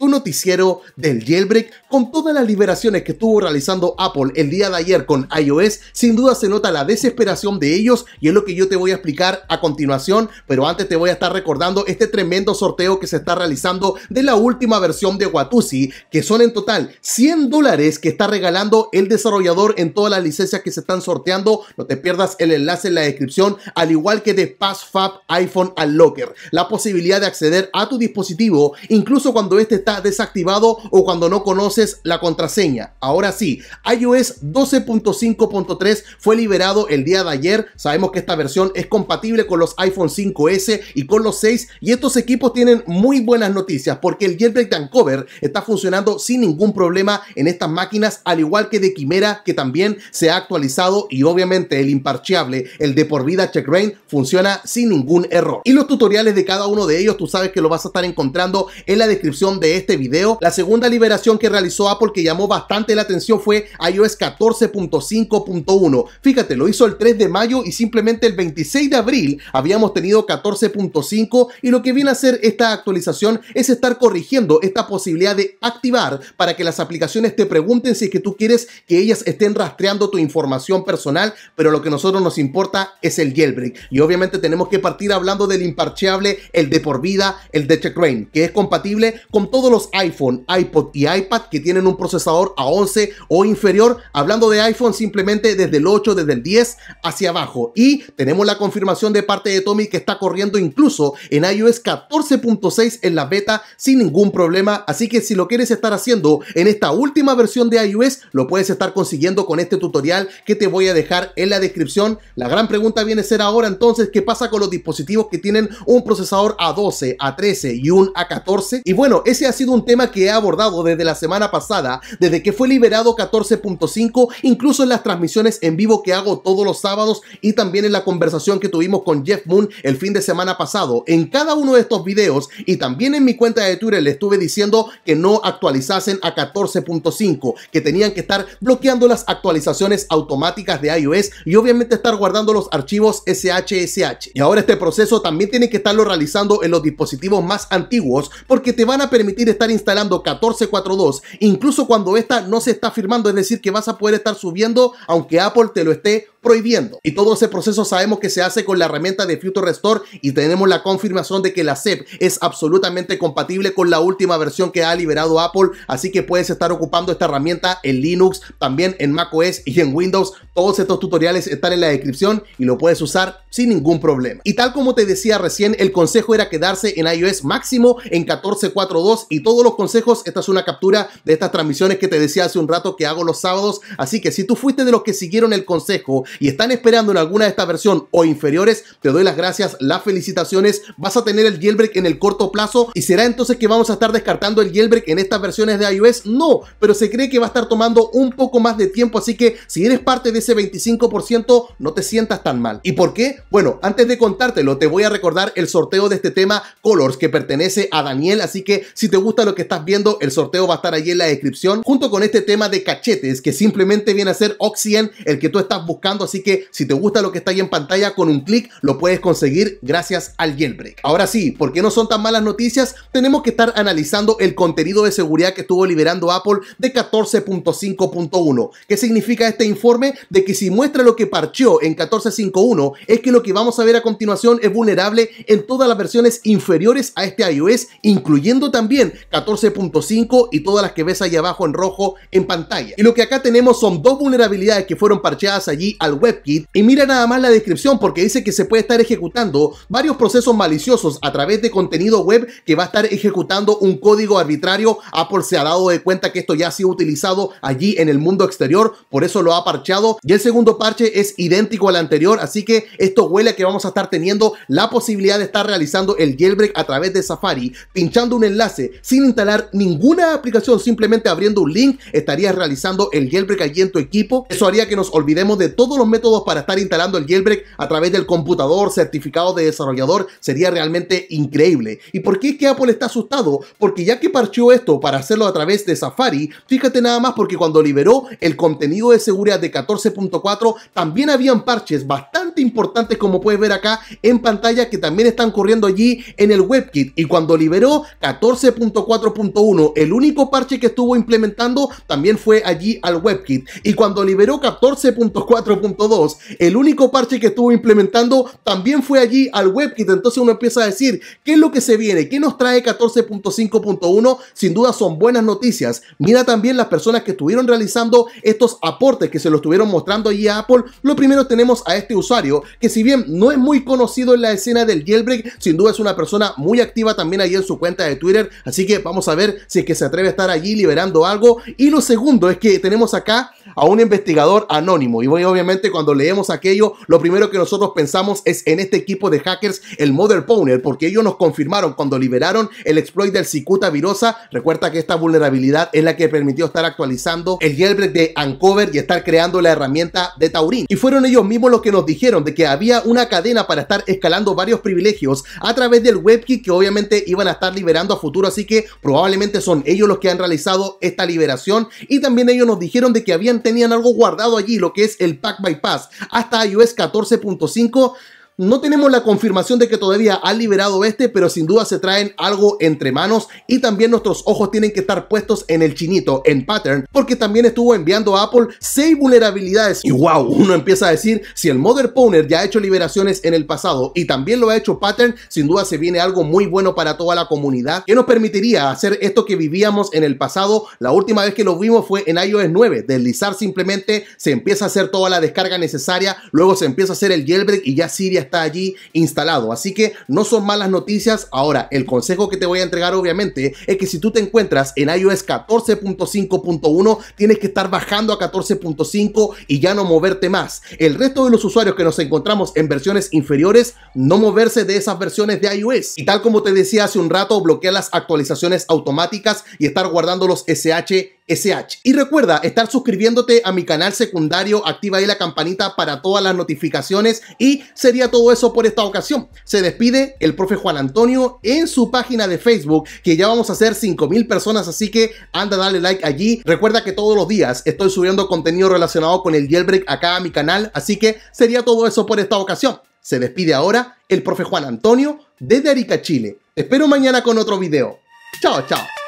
tu noticiero del jailbreak con todas las liberaciones que estuvo realizando Apple el día de ayer con iOS, sin duda se nota la desesperación de ellos y es lo que yo te voy a explicar a continuación, pero antes te voy a estar recordando este tremendo sorteo que se está realizando de la última versión de Watusi, que son en total 100 dólares que está regalando el desarrollador en todas las licencias que se están sorteando, no te pierdas el enlace en la descripción, al igual que de PassFab iPhone Unlocker, la posibilidad de acceder a tu dispositivo incluso cuando este está desactivado o cuando no conoces la contraseña. Ahora sí, iOS 12.5.3 fue liberado el día de ayer. Sabemos que esta versión es compatible con los iPhone 5S y con los 6 y estos equipos tienen muy buenas noticias porque el jailbreak de Uncover está funcionando sin ningún problema en estas máquinas, al igual que de Quimera que también se ha actualizado y obviamente el imparcheable, el de por vida CheckRain funciona sin ningún error. Y los tutoriales de cada uno de ellos, tú sabes que lo vas a estar encontrando en la descripción de este este video. La segunda liberación que realizó Apple que llamó bastante la atención fue iOS 14.5.1. Fíjate, lo hizo el 3 de mayo y simplemente el 26 de abril habíamos tenido 14.5 y lo que viene a hacer esta actualización es estar corrigiendo esta posibilidad de activar para que las aplicaciones te pregunten si es que tú quieres que ellas estén rastreando tu información personal, pero lo que a nosotros nos importa es el jailbreak. Y obviamente tenemos que partir hablando del imparcheable, el de por vida, el de checkrain, que es compatible con todos los iPhone, iPod y iPad que tienen un procesador a 11 o inferior, hablando de iPhone simplemente desde el 8, desde el 10 hacia abajo. Y tenemos la confirmación de parte de Tommy que está corriendo incluso en iOS 14.6 en la beta sin ningún problema. Así que si lo quieres estar haciendo en esta última versión de iOS, lo puedes estar consiguiendo con este tutorial que te voy a dejar en la descripción. La gran pregunta viene a ser ahora entonces, ¿qué pasa con los dispositivos que tienen un procesador A12, A13 y un A14? Y bueno, ese ha sido sido un tema que he abordado desde la semana pasada, desde que fue liberado 14.5, incluso en las transmisiones en vivo que hago todos los sábados y también en la conversación que tuvimos con Jeff Moon el fin de semana pasado. En cada uno de estos videos y también en mi cuenta de Twitter le estuve diciendo que no actualizasen a 14.5, que tenían que estar bloqueando las actualizaciones automáticas de iOS y obviamente estar guardando los archivos SHSH. Y ahora este proceso también tiene que estarlo realizando en los dispositivos más antiguos porque te van a permitir estar instalando 1442 incluso cuando esta no se está firmando, es decir, que vas a poder estar subiendo aunque Apple te lo esté prohibiendo. Y todo ese proceso sabemos que se hace con la herramienta de Future Restore y tenemos la confirmación de que la sep es absolutamente compatible con la última versión que ha liberado Apple, así que puedes estar ocupando esta herramienta en Linux, también en macOS y en Windows. Todos estos tutoriales están en la descripción y lo puedes usar sin ningún problema. Y tal como te decía recién, el consejo era quedarse en iOS máximo en 14.4.2 y todos los consejos, esta es una captura de estas transmisiones que te decía hace un rato que hago los sábados, así que si tú fuiste de los que siguieron el consejo y están esperando en alguna de estas versiones o inferiores, te doy las gracias, las felicitaciones. Vas a tener el jailbreak en el corto plazo y será entonces que vamos a estar descartando el jailbreak en estas versiones de iOS. No, pero se cree que va a estar tomando un poco más de tiempo, así que si eres parte de ese 25%, no te sientas tan mal. ¿Y por qué? Bueno, antes de contártelo, te voy a recordar el sorteo de este tema Colors que pertenece a Daniel, así que si te gusta lo que estás viendo, el sorteo va a estar allí en la descripción, junto con este tema de cachetes que simplemente viene a ser Oxygen, el que tú estás buscando así que si te gusta lo que está ahí en pantalla, con un clic lo puedes conseguir gracias al jailbreak. Ahora sí, porque no son tan malas noticias? Tenemos que estar analizando el contenido de seguridad que estuvo liberando Apple de 14.5.1. ¿Qué significa este informe? De que si muestra lo que parcheó en 14.5.1, es que lo que vamos a ver a continuación es vulnerable en todas las versiones inferiores a este iOS, incluyendo también 14.5 y todas las que ves ahí abajo en rojo en pantalla. Y lo que acá tenemos son dos vulnerabilidades que fueron parcheadas allí al WebKit y mira nada más la descripción porque dice que se puede estar ejecutando varios procesos maliciosos a través de contenido web que va a estar ejecutando un código arbitrario. Apple se ha dado de cuenta que esto ya ha sido utilizado allí en el mundo exterior, por eso lo ha parcheado Y el segundo parche es idéntico al anterior, así que esto huele a que vamos a estar teniendo la posibilidad de estar realizando el jailbreak a través de Safari, pinchando un enlace sin instalar ninguna aplicación, simplemente abriendo un link, estarías realizando el jailbreak allí en tu equipo. Eso haría que nos olvidemos de todos métodos para estar instalando el jailbreak a través del computador, certificado de desarrollador, sería realmente increíble. ¿Y por qué es que Apple está asustado? Porque ya que parcheó esto para hacerlo a través de Safari, fíjate nada más porque cuando liberó el contenido de seguridad de 14.4, también habían parches bastante importantes como puedes ver acá en pantalla que también están corriendo allí en el WebKit y cuando liberó 14.4.1 el único parche que estuvo implementando también fue allí al WebKit y cuando liberó 14.4.2 el único parche que estuvo implementando también fue allí al WebKit entonces uno empieza a decir qué es lo que se viene, qué nos trae 14.5.1 sin duda son buenas noticias mira también las personas que estuvieron realizando estos aportes que se lo estuvieron mostrando allí a Apple lo primero tenemos a este usuario que si bien no es muy conocido en la escena del jailbreak, sin duda es una persona muy activa también ahí en su cuenta de Twitter, así que vamos a ver si es que se atreve a estar allí liberando algo. Y lo segundo es que tenemos acá a un investigador anónimo y voy, obviamente cuando leemos aquello, lo primero que nosotros pensamos es en este equipo de hackers, el Mother Powner, porque ellos nos confirmaron cuando liberaron el exploit del Cicuta Virosa, recuerda que esta vulnerabilidad es la que permitió estar actualizando el jailbreak de Uncover y estar creando la herramienta de Taurin. Y fueron ellos mismos los que nos dijeron de que había una cadena para estar escalando varios privilegios a través del WebKit que obviamente iban a estar liberando a futuro, así que probablemente son ellos los que han realizado esta liberación y también ellos nos dijeron de que habían tenían algo guardado allí, lo que es el Pack by Pass hasta iOS 14.5 no tenemos la confirmación de que todavía ha liberado este, pero sin duda se traen algo entre manos y también nuestros ojos tienen que estar puestos en el chinito, en Pattern, porque también estuvo enviando a Apple 6 vulnerabilidades. Y wow, uno empieza a decir, si el Mother Pwner ya ha hecho liberaciones en el pasado y también lo ha hecho Pattern, sin duda se viene algo muy bueno para toda la comunidad que nos permitiría hacer esto que vivíamos en el pasado. La última vez que lo vimos fue en iOS 9, deslizar simplemente, se empieza a hacer toda la descarga necesaria, luego se empieza a hacer el jailbreak y ya Siria está allí instalado. Así que no son malas noticias. Ahora, el consejo que te voy a entregar obviamente es que si tú te encuentras en iOS 14.5.1, tienes que estar bajando a 14.5 y ya no moverte más. El resto de los usuarios que nos encontramos en versiones inferiores, no moverse de esas versiones de iOS. Y tal como te decía hace un rato, bloquear las actualizaciones automáticas y estar guardando los SH SH. Y recuerda estar suscribiéndote a mi canal secundario, activa ahí la campanita para todas las notificaciones y sería todo eso por esta ocasión. Se despide el profe Juan Antonio en su página de Facebook, que ya vamos a hacer 5000 personas, así que anda, dale like allí. Recuerda que todos los días estoy subiendo contenido relacionado con el jailbreak acá a mi canal, así que sería todo eso por esta ocasión. Se despide ahora el profe Juan Antonio desde Arica, Chile. espero mañana con otro video. Chao, chao.